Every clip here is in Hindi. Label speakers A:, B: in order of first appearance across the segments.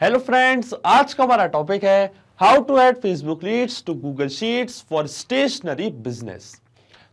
A: हेलो फ्रेंड्स आज का हमारा टॉपिक है how to add Facebook leads to Google Sheets for stationery business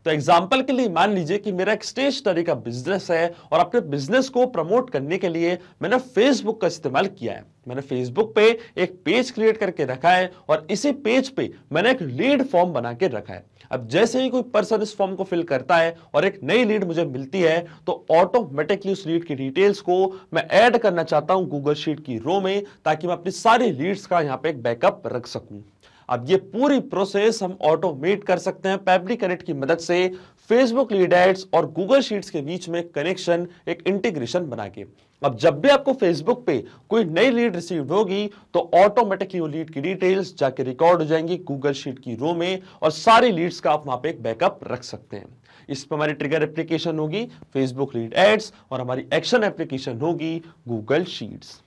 A: तो एग्जाम्पल के लिए मान लीजिए कि मेरा एक स्टेशनरी का बिजनेस है और अपने बिजनेस को प्रमोट करने के लिए मैंने फेसबुक का इस्तेमाल किया है मैंने फेसबुक पे एक पेज क्रिएट करके रखा है और इसी पेज पे मैंने एक लीड फॉर्म बना के रखा है अब जैसे ही कोई पर्सन इस फॉर्म को फिल करता है और एक नई लीड मुझे मिलती है तो ऑटोमेटिकली उस लीड की डिटेल्स को मैं ऐड करना चाहता हूं गूगल शीट की रो में ताकि मैं अपनी सारी लीड्स का यहाँ पे एक बैकअप रख सकूं अब ये पूरी प्रोसेस हम ऑटोमेट कर सकते हैं पैबली कनेक्ट की मदद से फेसबुक लीड एड्स और गूगल शीट्स के बीच में कनेक्शन एक इंटीग्रेशन बना के अब जब भी आपको फेसबुक पे कोई नई लीड रिसीव होगी तो ऑटोमेटिकली वो लीड की डिटेल्स जाके रिकॉर्ड हो जाएंगी गूगल शीट की रो में और सारी लीड्स का आप वहां पे एक बैकअप रख सकते हैं इस पर हमारी ट्रिगर एप्लीकेशन होगी फेसबुक लीड एड्स और हमारी एक्शन एप्लीकेशन होगी गूगल शीट्स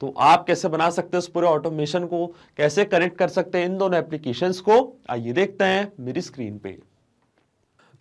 A: तो आप कैसे बना सकते हैं उस पूरे ऑटोमेशन को कैसे कनेक्ट कर सकते हैं इन दोनों एप्लीकेशंस को आइए देखते हैं मेरी स्क्रीन पे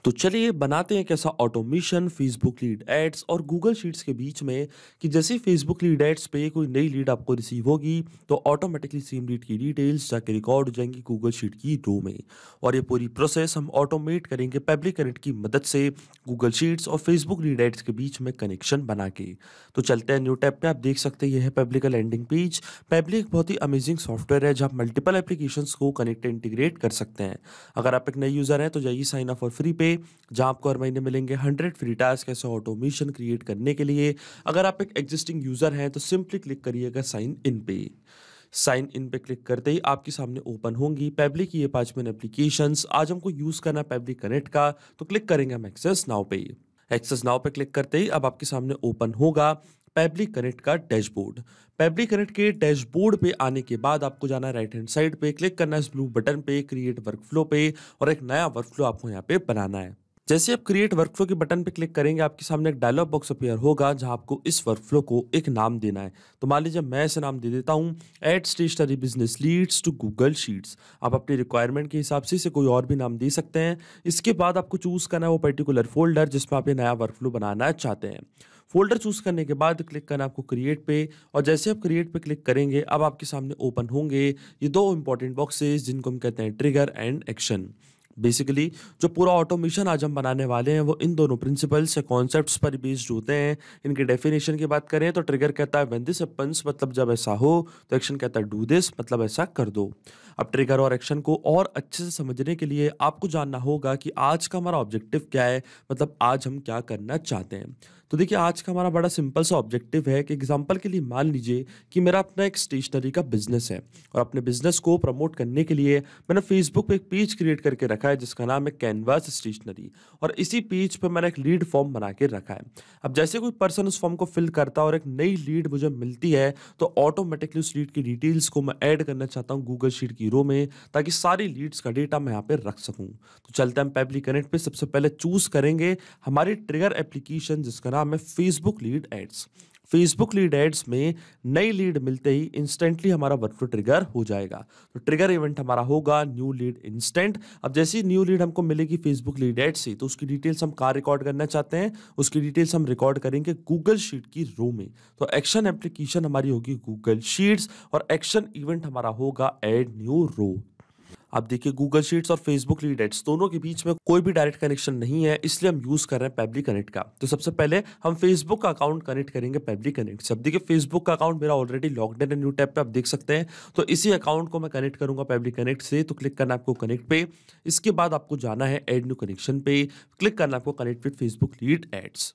A: तो चलिए बनाते हैं कैसा ऑटोमेशन फेसबुक लीड एड्स और गूगल शीट्स के बीच में कि जैसे फेसबुक लीड एड्स पे कोई नई लीड आपको रिसीव होगी तो ऑटोमेटिकली सेम लीड की डिटेल्स जाके रिकॉर्ड हो जाएंगी गूगल शीट की रो में और ये पूरी प्रोसेस हम ऑटोमेट करेंगे पब्लिक कनेक्ट की मदद से गूगल शीट्स और फेसबुक लीड एड्स के बीच में कनेक्शन बना के तो चलते हैं न्यू टैप पर आप देख सकते हैं यह है पब्लिक का लैंडिंग पेज पब्लिक बहुत ही अमेजिंग सॉफ्टवेयर है जहाँ मल्टीपल एप्लीकेशन को कनेक्ट इंटीग्रेट कर सकते हैं अगर आप एक नए यूज़र हैं तो जाइए साइन अप और फ्री पे जहाँ आपको हर महीने मिलेंगे हंड्रेड फ्री टास्क ऐसे ऑटोमेशन क्रिएट करने के लिए अगर आप एक एग्जिस्टिंग यूज़र हैं तो सिंपली क्लिक करिएगा साइन इन पे साइन इन पे क्लिक करते ही आपके सामने ओपन होंगी पैबली की ये पाँच मिन एप्लीकेशंस आज हमको यूज़ करना पैबली कनेक्ट का तो क्लिक करेंगे हम एक्सेस नाव पे एक्सेस नाव पे क्लिक करते ही अब आपके सामने ओपन होगा पैबली कनेक्ट का डैशबोर्ड पैबली कनेक्ट के डैशबोर्ड पे आने के बाद आपको जाना है राइट हैंड साइड पे क्लिक करना है इस ब्लू बटन पे क्रिएट वर्कफ्लो पे और एक नया वर्कफ्लो आपको यहाँ पे बनाना है जैसे आप क्रिएट वर्कफ्लो के बटन पे क्लिक करेंगे आपके सामने एक डायलॉग बॉक्स अपेयर होगा जहां आपको इस वर्कफ्लो को एक नाम देना है तो मान लीजिए मैं ऐसे नाम दे देता हूं add stationery business leads to Google Sheets आप अपनी रिक्वायरमेंट के हिसाब से इसे कोई और भी नाम दे सकते हैं इसके बाद आपको चूज़ करना है वो पर्टिकुलर फोल्डर जिसमें आप ये नया वर्कफ्लो बनाना चाहते हैं फोल्डर चूज करने के बाद क्लिक करना आपको क्रिएट पे और जैसे आप क्रिएट पे क्लिक करेंगे अब आपके सामने ओपन होंगे ये दो इंपॉर्टेंट बॉक्सेस जिनको हम कहते हैं ट्रिगर एंड एक्शन बेसिकली जो पूरा ऑटोमेशन आज हम बनाने वाले हैं वो इन दोनों प्रिंसिपल्स या कॉन्सेप्ट्स पर बेस्ड होते हैं इनके डेफिनेशन की बात करें तो ट्रिगर कहता है वेन दिस अपन्स मतलब जब ऐसा हो तो एक्शन कहता है डू दिस मतलब ऐसा कर दो अब ट्रिगर और एक्शन को और अच्छे से समझने के लिए आपको जानना होगा कि आज का हमारा ऑब्जेक्टिव क्या है मतलब आज हम क्या करना चाहते हैं तो देखिए आज का हमारा बड़ा सिंपल सा ऑब्जेक्टिव है कि एग्जांपल के लिए मान लीजिए कि मेरा अपना एक स्टेशनरी का बिजनेस है और अपने बिजनेस को प्रमोट करने के लिए मैंने फेसबुक पर एक पेज क्रिएट करके रखा रखा है जिसका नाम है कैनवास स्टेशनरी और इसी पेज पर मैंने एक लीड फॉर्म बना के रखा है अब जैसे कोई पर्सन उस फॉर्म को फिल करता है और एक नई लीड मुझे मिलती है तो ऑटोमेटिकली उस लीड की डिटेल्स को मैं ऐड करना चाहता हूँ गूगल शीट की रो में ताकि सारी लीड्स का डेटा मैं यहाँ पर रख सकूँ तो चलते हम पेबली कनेक्ट पर सबसे पहले चूज करेंगे हमारी ट्रिगर एप्लीकेशन जिसका नाम है Facebook lead ads Facebook lead ads में नई लीड मिलते ही इंस्टेंटली हमारा वर्कफ्लो ट्रिगर हो जाएगा तो ट्रिगर इवेंट हमारा होगा न्यू लीड इंस्टेंट अब जैसे ही न्यू लीड हमको मिलेगी फेसबुक लीड एड से तो उसकी डिटेल्स हम कहाँ रिकॉर्ड करना चाहते हैं उसकी डिटेल्स हम रिकॉर्ड करेंगे गूगल शीट की रो में तो एक्शन एप्लीकेशन हमारी होगी गूगल शीट्स और एक्शन इवेंट हमारा होगा एड न्यू रो आप देखिए गूगल शीट्स और फेसबुक लीड एड्स दोनों के बीच में कोई भी डायरेक्ट कनेक्शन नहीं है इसलिए हम यूज कर रहे हैं पेबली कनेक्ट का तो सबसे पहले हम फेसबुक का अकाउंट कनेक्ट करेंगे पेबली कनेक्ट से अब देखिए फेसबुक का अकाउंट मेरा ऑलरेडी लॉकडाउन है न्यू टैब पे आप देख सकते हैं तो इसी अकाउंट को मैं कनेक्ट करूंगा पेबली कनेक्ट से तो क्लिक करना आपको कनेक्ट पे इसके बाद आपको जाना है एड न्यू कनेक्शन पे क्लिक करना आपको connect with Facebook lead ads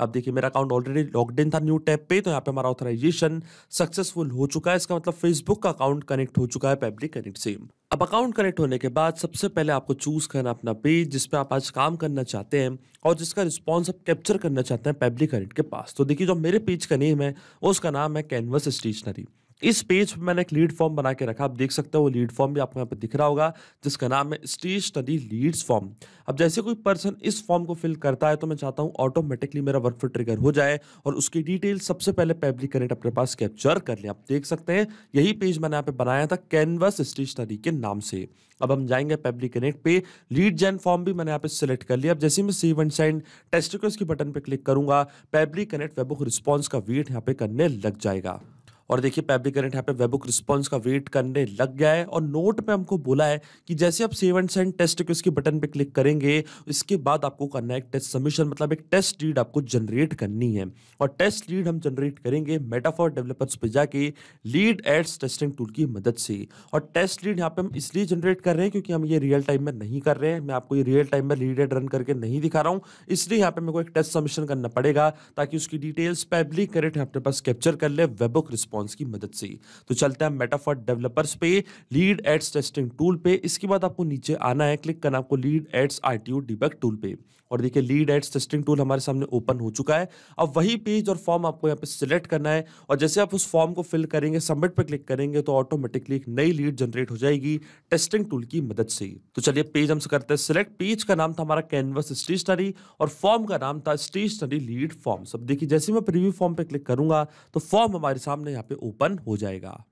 A: अब देखिए मेरा अकाउंट ऑलरेडी लॉग इन था न्यू टैब पे तो यहाँ पे हमारा ऑथराइजेशन सक्सेसफुल हो चुका है इसका मतलब फेसबुक का अकाउंट कनेक्ट हो चुका है पब्लिक कनेक्ट से अब अकाउंट कनेक्ट होने के बाद सबसे पहले आपको चूज करना अपना पेज जिस पे आप आज काम करना चाहते हैं और जिसका रिस्पॉन्स आप कैप्चर करना चाहते हैं पब्लिक कनेक्ट के पास तो देखिए जो मेरे पेज का नेम है उसका नाम है कैनवस स्टेशनरी इस पेज पर मैंने एक लीड फॉर्म बना के रखा आप देख सकते हो वो लीड फॉर्म भी आपको यहाँ पर दिख रहा होगा जिसका नाम है स्टेज स्टडी लीड्स फॉर्म अब जैसे कोई पर्सन इस फॉर्म को फिल करता है तो मैं चाहता हूँ ऑटोमेटिकली मेरा वर्कफ्लो ट्रिगर हो जाए और उसकी डिटेल सबसे पहले पब्लिक करेंट अपने पास कैप्चर कर लें आप देख सकते हैं यही पेज मैंने यहाँ पे बनाया था कैनवस स्टेज स्टडी के नाम से अब हम जाएंगे पब्लिक कनेक्ट पे लीड जैन फॉर्म भी मैंने यहाँ पे सिलेक्ट कर लिया अब जैसे मैं सेव एंड सेंड टेस्ट की बटन पे क्लिक करूंगा पब्लिक कनेक्ट वेबुक रिस्पॉन्स का वेट यहाँ पे करने लग जाएगा और देखिए पैब्लिक करंट यहाँ पे वेबुक रिस्पॉन्स का वेट करने लग गया है और नोट पे हमको बोला है कि जैसे आप सेव एंड सेंड टेस्ट के उसके बटन पे क्लिक करेंगे इसके बाद आपको करना है एक टेस्ट सबमिशन मतलब एक टेस्ट लीड आपको जनरेट करनी है और टेस्ट लीड हम जनरेट करेंगे मेटाफॉर डेवलपर्स पर जाके लीड एड्स टेस्टिंग टूल की मदद से और टेस्ट लीड यहाँ पे हम इसलिए जनरेट कर रहे हैं क्योंकि हम ये रियल टाइम में नहीं कर रहे हैं मैं आपको ये रियल टाइम में लीड एड रन करके नहीं दिखा रहा हूँ इसलिए यहाँ पे मेरे को एक टेस्ट सबमिशन करना पड़ेगा ताकि उसकी डिटेल्स पैब्लिक करेक्ट अपने पास कैप्चर कर ले वेबुक रिस्पॉन्स रिस्पॉन्स की मदद से तो चलते हैं मेटाफॉट डेवलपर्स पे लीड एड्स टेस्टिंग टूल पे इसके बाद आपको नीचे आना है क्लिक करना आपको lead ads R T tool पे और देखिए लीड एड्स टेस्टिंग टूल हमारे सामने ओपन हो चुका है अब वही पेज और फॉर्म आपको यहाँ पे सिलेक्ट करना है और जैसे आप उस फॉर्म को फिल करेंगे सबमिट पर क्लिक करेंगे तो ऑटोमेटिकली एक नई लीड जनरेट हो जाएगी टेस्टिंग टूल की मदद से तो चलिए पेज हम करते हैं सिलेक्ट पेज का नाम था हमारा कैनवस स्टेशनरी और फॉर्म का नाम था स्टेशनरी लीड फॉर्म अब देखिए जैसे मैं प्रिव्यू फॉर्म पर क्लिक करूंगा तो फॉर्म हमारे सामने यहाँ यहाँ पे ओपन हो जाएगा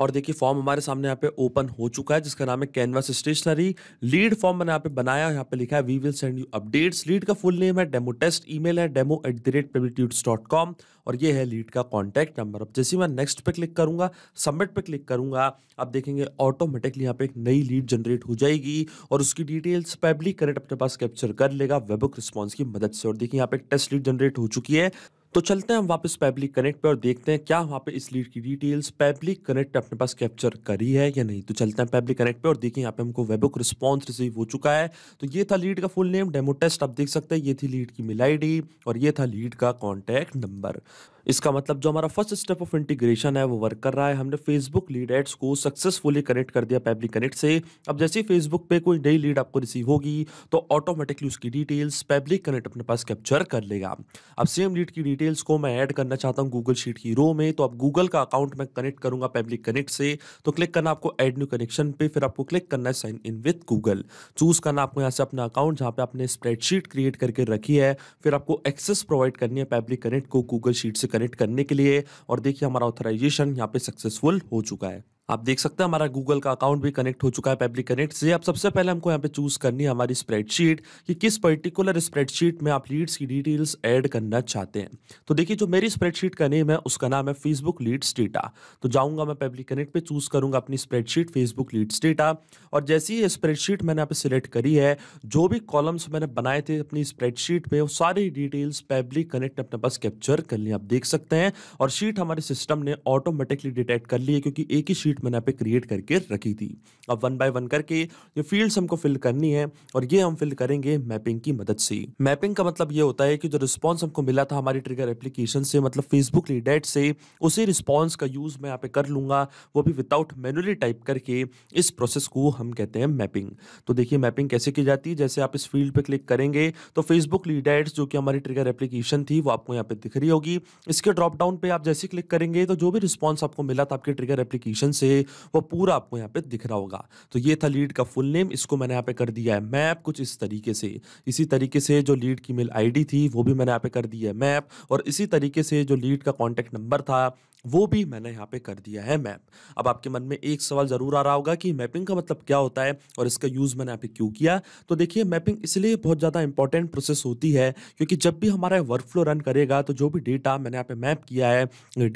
A: और देखिए फॉर्म हमारे सामने यहाँ पे ओपन हो चुका है जिसका नाम है कैनवास स्टेशनरी लीड फॉर्म मैंने यहाँ पे बनाया यहाँ पे लिखा है we will send you updates lead का फुल नेम है डेमो टेस्ट ईमेल है डेमो एट द रेट पेबिट्यूड्स डॉट कॉम और ये है लीड का कॉन्टैक्ट नंबर अब जैसे मैं नेक्स्ट पे क्लिक करूंगा सबमिट पे क्लिक करूंगा आप देखेंगे ऑटोमेटिकली यहाँ पे एक नई लीड जनरेट हो जाएगी और उसकी डिटेल्स पब्लिक करेक्ट अपने पास कैप्चर कर लेगा वेबुक रिस्पॉन्स की मदद से और देखिए यहाँ पे टेस्ट लीड जनरेट हो चुकी है तो चलते हैं हम वापस पैब्लिक कनेक्ट पे और देखते हैं क्या वहाँ पे इस लीड की डिटेल्स पैब्लिक कनेक्ट अपने पास कैप्चर करी है या नहीं तो चलते हैं पैब्लिक कनेक्ट पे और देखें यहाँ पे हमको वेबुक रिस्पॉन्स रिसीव हो चुका है तो ये था लीड का फुल नेम डेमो टेस्ट आप देख सकते हैं ये थी लीड की मिल और ये था लीड का कॉन्टैक्ट नंबर इसका मतलब जो हमारा फर्स्ट स्टेप ऑफ इंटीग्रेशन है वो वर्क कर रहा है हमने फेसबुक लीड एड्स को सक्सेसफुली कनेक्ट कर दिया पैबली कनेक्ट से अब जैसे ही फेसबुक पे कोई नई लीड आपको रिसीव होगी तो ऑटोमेटिकली उसकी डिटेल्स पैबली कनेक्ट अपने पास कैप्चर कर लेगा अब सेम लीड की डिटेल्स को मैं ऐड करना चाहता हूँ गूगल शीट की रो में तो अब गूगल का अकाउंट मैं कनेक्ट करूंगा पैबली कनेक्ट से तो क्लिक करना आपको एड न्यू कनेक्शन पे फिर आपको क्लिक करना है sign in with Google choose करना आपको यहाँ से अपना अकाउंट जहाँ पे आपने स्प्रेडशीट क्रिएट करके रखी है फिर आपको एक्सेस प्रोवाइड करनी है पैबली कनेक्ट को गूगल शीट से कनेक्ट करने के लिए और देखिए हमारा ऑथराइजेशन यहाँ पे सक्सेसफुल हो चुका है आप देख सकते हैं हमारा गूगल का अकाउंट भी कनेक्ट हो चुका है पब्लिक कनेक्ट से आप सबसे पहले हमको यहाँ पे चूज करनी है हमारी स्प्रेडशीट कि किस पर्टिकुलर स्प्रेडशीट में आप लीड्स की डिटेल्स ऐड करना चाहते हैं तो देखिए जो मेरी स्प्रेडशीट का नेम है उसका नाम है फेसबुक लीड्स डेटा तो जाऊंगा मैं पब्लिक कनेक्ट पर चूज करूंगा अपनी स्प्रेडशीट फेसबुक लीड्स डेटा और जैसी ही स्प्रेडशीट मैंने यहाँ पे सिलेक्ट करी है जो भी कॉलम्स मैंने बनाए थे अपनी स्प्रेडशीट पर वो सारी डिटेल्स पब्लिक कनेक्ट अपने पास कैप्चर कर लिया आप देख सकते हैं और शीट हमारे सिस्टम ने ऑटोमेटिकली डिटेक्ट कर ली है क्योंकि एक ही शीट शीट मैंने यहाँ पे क्रिएट करके रखी थी अब वन बाय वन करके ये फील्ड्स हमको फिल करनी है और ये हम फिल करेंगे मैपिंग की मदद से मैपिंग का मतलब ये होता है कि जो रिस्पॉन्स हमको मिला था हमारी ट्रिगर एप्लीकेशन से मतलब फेसबुक लीडेट से उसी रिस्पॉन्स का यूज़ मैं यहाँ पे कर लूंगा वो भी विदाउट मैनुअली टाइप करके इस प्रोसेस को हम कहते हैं मैपिंग तो देखिए मैपिंग कैसे की जाती है जैसे आप इस फील्ड पर क्लिक करेंगे तो फेसबुक लीडेट्स जो कि हमारी ट्रिगर एप्लीकेशन थी वो आपको यहाँ पे दिख रही होगी इसके ड्रॉप डाउन पे आप जैसे क्लिक करेंगे तो जो भी रिस्पॉन्स आपको मिला था आपके ट्रिगर एप्लीकेशन से से वो पूरा आपको यहाँ पे दिख रहा होगा तो ये था लीड का फुल नेम इसको मैंने यहाँ पे कर दिया है मैप कुछ इस तरीके से इसी तरीके से जो लीड की मेल आईडी थी वो भी मैंने यहाँ पे कर दी है मैप और इसी तरीके से जो लीड का कॉन्टैक्ट नंबर था वो भी मैंने यहाँ पे कर दिया है मैप अब आपके मन में एक सवाल ज़रूर आ रहा होगा कि मैपिंग का मतलब क्या होता है और इसका यूज़ मैंने यहाँ पे क्यों किया तो देखिए मैपिंग इसलिए बहुत ज़्यादा इंपॉर्टेंट प्रोसेस होती है क्योंकि जब भी हमारा वर्क फ्लो रन करेगा तो जो भी डेटा मैंने यहाँ पे मैप किया है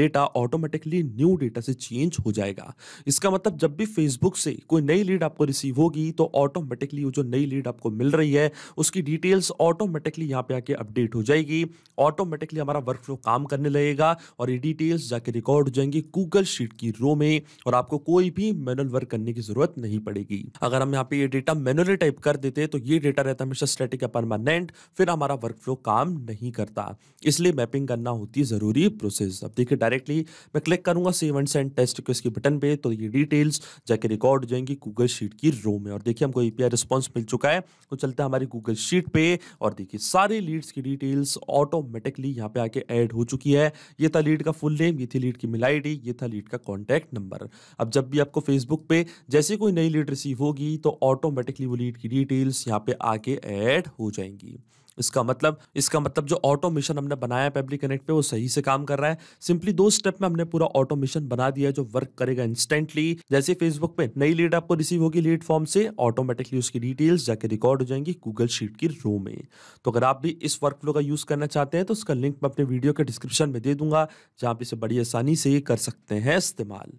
A: डेटा ऑटोमेटिकली न्यू डेटा से चेंज हो जाएगा इसका मतलब जब भी फेसबुक से कोई नई लीड आपको रिसीव होगी तो ऑटोमेटिकली वो जो नई लीड आपको मिल रही है उसकी डिटेल्स ऑटोमेटिकली यहाँ पे आके अपडेट हो जाएगी ऑटोमेटिकली हमारा वर्क फ्लो काम करने लगेगा और ये डिटेल्स जाके रिकॉर्ड हो जाएंगे गूगल शीट की रो में और आपको कोई भी मैनुअल वर्क करने की जरूरत नहीं पड़ेगी अगर हम यहाँ पे ये डेटा मैनुअली टाइप कर देते तो ये डेटा रहता है हमेशा स्टेटिक या परमानेंट फिर हमारा वर्क फ्लो काम नहीं करता इसलिए मैपिंग करना होती है जरूरी प्रोसेस अब देखिए डायरेक्टली मैं क्लिक करूंगा save and send test request के बटन पे तो ये डिटेल्स जाके रिकॉर्ड हो जाएंगी गूगल शीट की रो में और देखिए हमको एपीआई रिस्पॉन्स मिल चुका है तो चलते हैं हमारी गूगल शीट पे और देखिए सारे लीड्स की डिटेल्स ऑटोमेटिकली यहाँ पे आके एड हो चुकी है ये था लीड का फुल नेम ये थी लीड की मिल आई ये था लीड का कॉन्टैक्ट नंबर अब जब भी आपको फेसबुक पे जैसे कोई नई लीड रिसीव होगी तो ऑटोमेटिकली वो लीड की डिटेल्स यहाँ पे आके ऐड हो जाएंगी इसका मतलब इसका मतलब जो ऑटोमेशन हमने बनाया है कनेक्ट पे वो सही से काम कर रहा है सिंपली दो स्टेप में हमने पूरा ऑटोमेशन बना दिया जो वर्क करेगा इंस्टेंटली जैसे फेसबुक पे नई लीड आपको रिसीव होगी लीड फॉर्म से ऑटोमेटिकली उसकी डिटेल्स जाके रिकॉर्ड हो जाएंगी गूगल शीट की रो में तो अगर आप भी इस वर्क फ्लो का यूज करना चाहते हैं तो उसका लिंक मैं अपने वीडियो के डिस्क्रिप्शन में दे दूंगा जहाँ आप इसे बड़ी आसानी से कर सकते हैं इस्तेमाल